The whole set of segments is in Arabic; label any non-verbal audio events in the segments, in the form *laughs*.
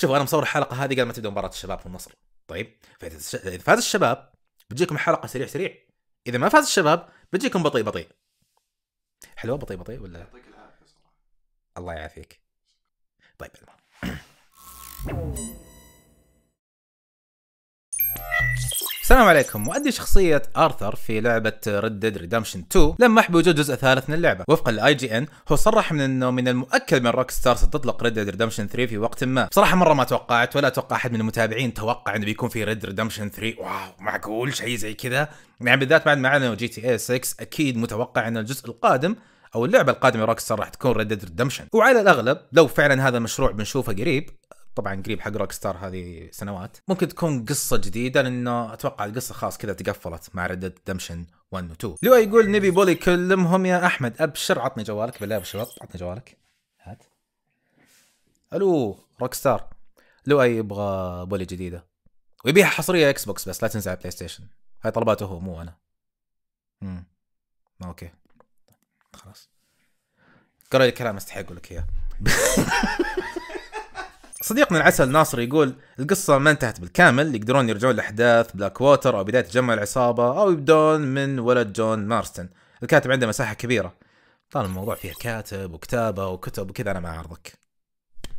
شوفوا انا مصور الحلقه هذه قبل ما تبدا مباراه الشباب في النصر طيب فاذا فاز الشباب بتجيكم حلقه سريع سريع اذا ما فاز الشباب بتجيكم بطيء بطيء حلوه بطيء بطيء ولا يعطيك العافيه صراحه الله يعافيك طيب المهم السلام عليكم مؤدي شخصية آرثر في لعبة Red Dead Redemption 2 لمح بوجود جزء ثالث من اللعبة وفقا لاي جي ان هو صرح من انه من المؤكد من روك ستار ستطلق Red Dead Redemption 3 في وقت ما بصراحة مرة ما توقعت ولا اتوقع احد من المتابعين توقع انه بيكون في Red Redemption 3 واو معقول شيء زي كذا يعني بالذات بعد ما اعلنوا جي تي اي 6 اكيد متوقع ان الجزء القادم او اللعبه القادمه روك ستار راح تكون Red Dead Redemption وعلى الاغلب لو فعلا هذا المشروع بنشوفه قريب طبعا قريب حق روك ستار هذه سنوات ممكن تكون قصه جديده لانه اتوقع القصه خلاص كذا تقفلت مع ريد ديمشن 1 و 2 لو يقول نبي بولي كلمهم يا احمد ابشر عطني جوالك بالله ابشر عطني جوالك هات الو روك ستار لو اي يبغى بولي جديده ويبيها حصريه اكس بوكس بس لا تنزل على بلاي ستيشن هاي طلباته هو مو انا امم اوكي خلاص قرا لي كلام استحي اقول لك اياه *laughs* صديقنا العسل ناصر يقول القصة ما انتهت بالكامل يقدرون يرجعون لأحداث بلاك ووتر أو بداية تجمع العصابة أو يبدون من ولد جون مارستن الكاتب عنده مساحة كبيرة طال الموضوع فيه كاتب وكتابة وكتب وكذا أنا ما أعرضك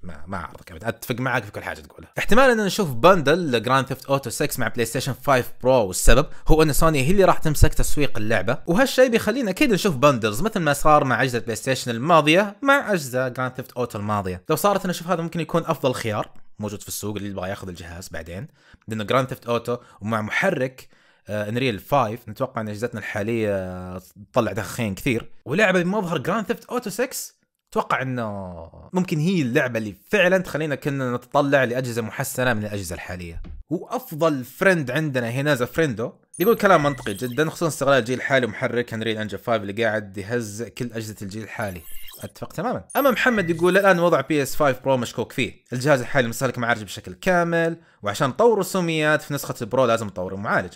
ما ما اعرضك ابد اتفق معك في كل حاجه تقولها احتمال ان نشوف بندل لجراند ثيفت اوتو 6 مع بلاي ستيشن 5 برو والسبب هو ان سوني هي اللي راح تمسك تسويق اللعبه وهالشيء بيخلينا اكيد نشوف بندلز مثل ما صار مع اجهزه بلاي ستيشن الماضيه مع اجهزه جراند ثيفت اوتو الماضيه لو صارت انا اشوف هذا ممكن يكون افضل خيار موجود في السوق اللي يبغى ياخذ الجهاز بعدين لانه جراند ثيفت اوتو ومع محرك انريل آه، 5 نتوقع ان اجهزتنا الحاليه تطلع دخين كثير ولعبه بمظهر جراند ثيفت اوتو 6 اتوقع انه ممكن هي اللعبه اللي فعلا تخلينا كنا نتطلع لاجهزه محسنه من الاجهزه الحاليه وافضل فريند عندنا هنا ذا فريندو يقول كلام منطقي جدا خصوصا استغلال الجيل الحالي ومحرك هنري انجل 5 اللي قاعد يهز كل اجهزه الجيل الحالي اتفق تماما اما محمد يقول الان وضع بي اس 5 برو مشكوك فيه الجهاز الحالي مستهلك معالج بشكل كامل وعشان نطور رسوميات في نسخه البرو لازم نطور المعالج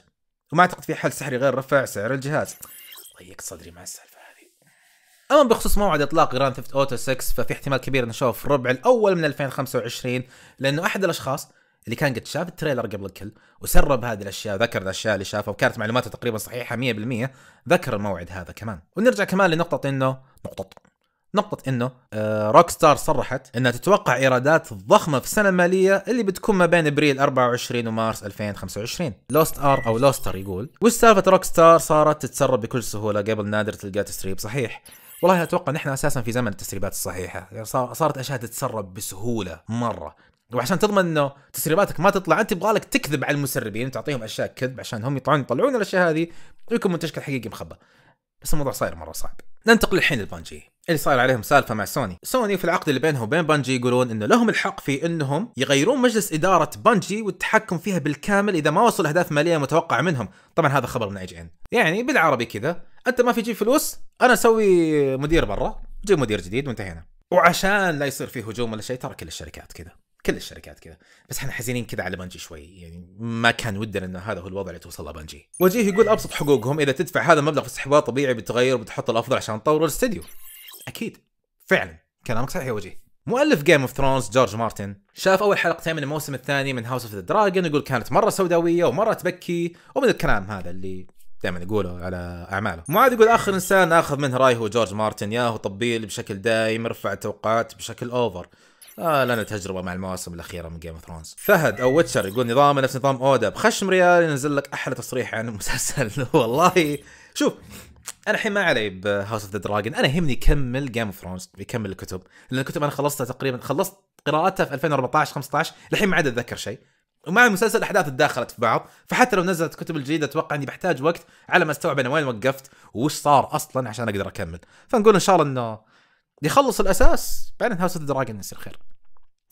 وما اعتقد في حل سحري غير رفع سعر الجهاز ضيق صدري مع السالفه اما بخصوص موعد اطلاق جراند ثيفت اوتو 6 ففي احتمال كبير نشوفه في الربع الاول من 2025 لانه احد الاشخاص اللي كان قد شاف التريلر قبل الكل وسرب هذه الاشياء ذكر الاشياء اللي شافها وكانت معلوماته تقريبا صحيحه 100% ذكر الموعد هذا كمان ونرجع كمان لنقطه انه نقطه نقطة انه روك آه، ستار صرحت انها تتوقع ايرادات ضخمة في السنة المالية اللي بتكون ما بين ابريل 24 ومارس 2025 لوست ار او لوستر يقول وش سالفة روك ستار صارت تتسرب بكل سهولة قبل نادر تلقى تسريب صحيح والله اتوقع نحن اساسا في زمن التسريبات الصحيحه يعني صارت اشياء تتسرب بسهوله مره وعشان تضمن انه تسريباتك ما تطلع انت يبغى لك تكذب على المسربين تعطيهم اشياء كذب عشان هم يطلعون يطلعون الاشياء هذه ويكون منتجك الحقيقي مخبى بس الموضوع صاير مره صعب ننتقل الحين لبانجي اللي صاير عليهم سالفه مع سوني سوني في العقد اللي بينهم وبين بانجي يقولون انه لهم الحق في انهم يغيرون مجلس اداره بانجي والتحكم فيها بالكامل اذا ما وصلوا اهداف ماليه متوقعه منهم طبعا هذا خبر من اي جي ان يعني بالعربي كذا انت ما في تجيب فلوس انا اسوي مدير برا جيب مدير جديد وانتهينا وعشان لا يصير في هجوم ولا شيء ترى كل الشركات كذا كل الشركات كذا بس احنا حزينين كذا على بنجي شوي يعني ما كان ودنا ان هذا هو الوضع اللي توصل له بنجي وجيه يقول ابسط حقوقهم اذا تدفع هذا المبلغ في استحواذ طبيعي بتغير وبتحط الافضل عشان تطور الاستديو اكيد فعلا كلامك صحيح يا وجيه مؤلف جيم اوف ثرونز جورج مارتن شاف اول حلقتين من الموسم الثاني من هاوس اوف ذا دراجون يقول كانت مره سوداويه ومره تبكي ومن الكلام هذا اللي دائما يقوله على اعماله معاذ يقول اخر انسان اخذ منه راي هو جورج مارتن يا هو طبيل بشكل دايم رفع التوقعات بشكل اوفر آه لنا تجربه مع المواسم الاخيره من جيم اوف ثرونز فهد او ويتشر يقول نظامه نفس نظام اودا بخشم ريال ينزل لك احلى تصريح عن المسلسل *laughs* والله شوف انا الحين ما علي بهاوس اوف ذا دراجون انا يهمني يكمل جيم اوف ثرونز يكمل الكتب لان الكتب انا خلصتها تقريبا خلصت قراءتها في 2014 15 الحين ما عاد اتذكر شيء ومع المسلسل الاحداث تداخلت في بعض فحتى لو نزلت الكتب الجديده اتوقع اني بحتاج وقت على ما استوعب انا وين وقفت وش صار اصلا عشان اقدر اكمل فنقول ان شاء الله انه يخلص الاساس بعدين هاوس اوف دراجون يصير خير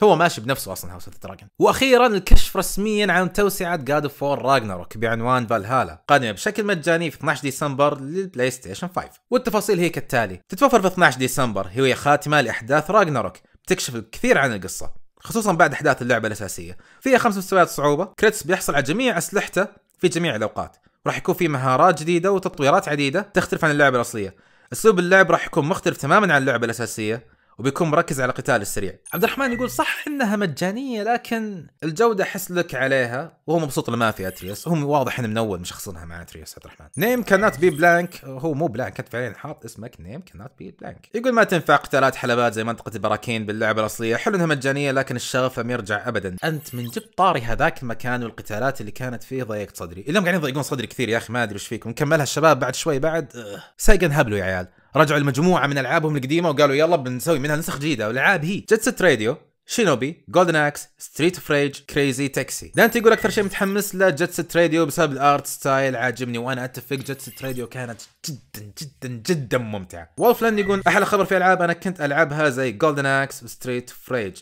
هو ماشي بنفسه اصلا هاوس اوف دراجون واخيرا الكشف رسميا عن توسعه جاد اوف فور راجناروك بعنوان فالهالا قادمه بشكل مجاني في 12 ديسمبر للبلاي ستيشن 5 والتفاصيل هي كالتالي تتوفر في 12 ديسمبر هي خاتمه لاحداث راجناروك تكشف الكثير عن القصه خصوصا بعد احداث اللعبه الاساسيه فيها خمس مستويات صعوبه كريتس بيحصل على جميع اسلحته في جميع الاوقات راح يكون في مهارات جديده وتطويرات عديده تختلف عن اللعبه الاصليه اسلوب اللعب راح يكون مختلف تماما عن اللعبه الاساسيه وبيكون مركز على القتال السريع عبد الرحمن يقول صح انها مجانيه لكن الجوده حس لك عليها وهو مبسوط لما في اتريوس هم واضح انه من اول مشخصنها مع اتريوس عبد الرحمن نيم كانت بي بلانك هو مو بلانك كانت فعليا حاط اسمك نيم كانت بي بلانك يقول ما تنفع قتالات حلبات زي منطقه البراكين باللعبه الاصليه حلو انها مجانيه لكن الشغف لم يرجع ابدا انت من جبت طاري هذاك المكان والقتالات اللي كانت فيه ضيق صدري اليوم قاعدين يضيقون صدري كثير يا اخي ما ادري ايش فيكم نكملها الشباب بعد شوي بعد أه، سايقن هبلوا يا عيال رجعوا المجموعه من العابهم القديمه وقالوا يلا بنسوي منها نسخ جديده والالعاب هي جيت ست راديو شينوبي جولدن اكس ستريت اوف ريج كريزي تاكسي دانتي يقول اكثر شيء متحمس له جت ست راديو بسبب الارت ستايل عاجبني وانا اتفق جت ست راديو كانت جدا جدا جدا ممتعه وولف لاند يقول احلى خبر في العاب انا كنت العبها زي جولدن اكس وستريت اوف ريج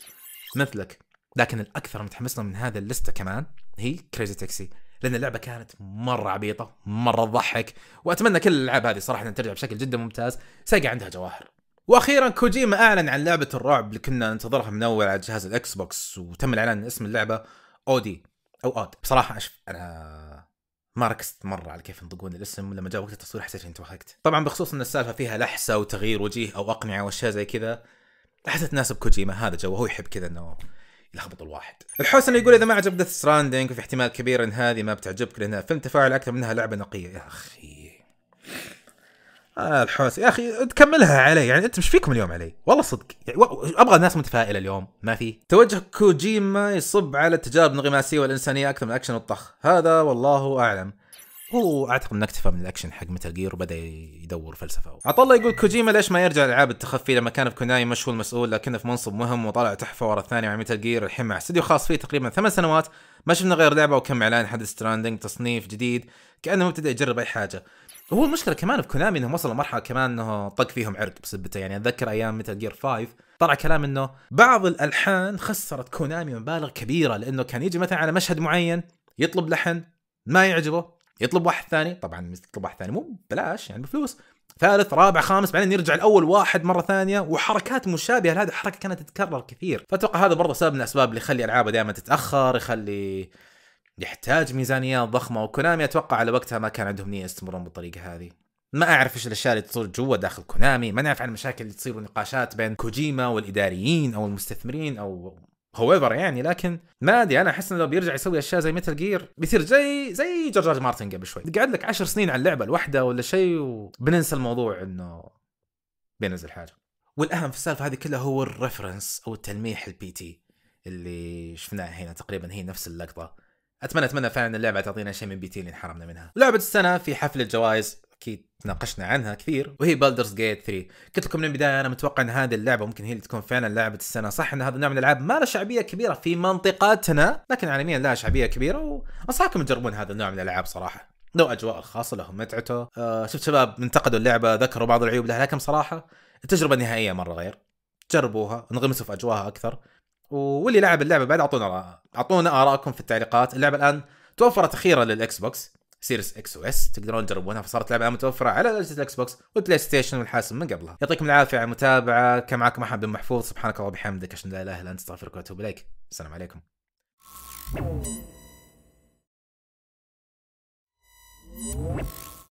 مثلك لكن الاكثر متحمس له من هذا اللسته كمان هي كريزي تاكسي لان اللعبه كانت مره عبيطه مره تضحك واتمنى كل الالعاب هذه صراحه ترجع بشكل جدا ممتاز سيجا عندها جواهر واخيرا كوجيما اعلن عن لعبه الرعب اللي كنا ننتظرها من اول على جهاز الاكس بوكس وتم الاعلان عن اسم اللعبه اودي او اود بصراحه اشوف انا ما ركزت مره على كيف ينطقون الاسم لما جاء وقت التصوير حسيت اني توهقت طبعا بخصوص ان السالفه فيها لحسه وتغيير وجيه او اقنعه واشياء زي كذا حسيت تناسب كوجيما هذا جو هو يحب كذا انه يلخبط الواحد. الحسن يقول اذا ما عجب ديث ستراندنج في احتمال كبير ان هذه ما بتعجبك لانها فيلم تفاعل اكثر منها لعبه نقيه يا اخي. آه الحوسه يا اخي تكملها علي يعني انت مش فيكم اليوم علي والله صدق يعني ابغى ناس متفائله اليوم ما في توجه كوجيما يصب على التجارب الانغماسيه والانسانيه اكثر من الاكشن والطخ هذا والله اعلم هو اعتقد انه اكتفى من الاكشن حق متل جير وبدا يدور فلسفه عطى الله يقول كوجيما ليش ما يرجع العاب التخفي لما كان في كوناي مش هو المسؤول لكنه في منصب مهم وطلع تحفه ورا الثانيه مع متل جير الحين مع استوديو خاص فيه تقريبا ثمان سنوات ما شفنا غير لعبه وكم اعلان حد ستراندنج تصنيف جديد كانه مبتدئ يجرب اي حاجه هو المشكله كمان في كونامي انهم وصلوا لمرحله كمان انه طق فيهم عرق بسبته يعني اتذكر ايام متل جير 5 طلع كلام انه بعض الالحان خسرت كونامي مبالغ كبيره لانه كان يجي مثلا على مشهد معين يطلب لحن ما يعجبه يطلب واحد ثاني طبعا يطلب واحد ثاني مو ببلاش يعني بفلوس ثالث رابع خامس بعدين يرجع الاول واحد مره ثانيه وحركات مشابهه لهذه الحركه كانت تتكرر كثير فاتوقع هذا برضه سبب من الاسباب اللي يخلي العابه دائما تتاخر يخلي يحتاج ميزانيات ضخمه وكونامي اتوقع على وقتها ما كان عندهم نيه يستمرون بالطريقه هذه ما اعرف ايش الاشياء اللي تصير جوا داخل كونامي ما نعرف عن المشاكل اللي تصير والنقاشات بين كوجيما والاداريين او المستثمرين او هويفر يعني لكن ما ادري انا احس انه لو بيرجع يسوي اشياء زي متل جير بيصير زي زي جورج مارتن قبل شوي قعد لك عشر سنين على اللعبه الواحده ولا شيء وبننسى الموضوع انه بينزل حاجه والاهم في السالفه هذه كلها هو الريفرنس او التلميح البي تي اللي شفناه هنا تقريبا هي نفس اللقطه اتمنى اتمنى فعلا اللعبه تعطينا شيء من بي تي اللي انحرمنا منها لعبه السنه في حفل الجوائز اكيد تناقشنا عنها كثير وهي بالدرز جيت 3 قلت لكم من البدايه انا متوقع ان هذه اللعبه ممكن هي اللي تكون فعلا لعبه السنه صح ان هذا النوع من الالعاب ما له شعبيه كبيره في منطقتنا لكن عالميا لها شعبيه كبيره وانصحكم تجربون هذا النوع من الالعاب صراحه له اجواء خاصه له متعته آه شفت شباب انتقدوا اللعبه ذكروا بعض العيوب لها لكن صراحه التجربه النهائيه مره غير جربوها انغمسوا في اجواها اكثر واللي لعب اللعبه بعد اعطونا اعطونا ارائكم في التعليقات اللعبه الان توفرت اخيرا للاكس بوكس سيريس اكس او اس تقدرون تجربونها فصارت لعبه متوفره على اجهزه الاكس بوكس والبلاي ستيشن والحاسب من قبلها يعطيكم العافيه على المتابعه كان معكم احمد بن محفوظ سبحانك اللهم وبحمدك اشهد ان لا اله الا انت استغفرك واتوب اليك السلام عليكم Thank you.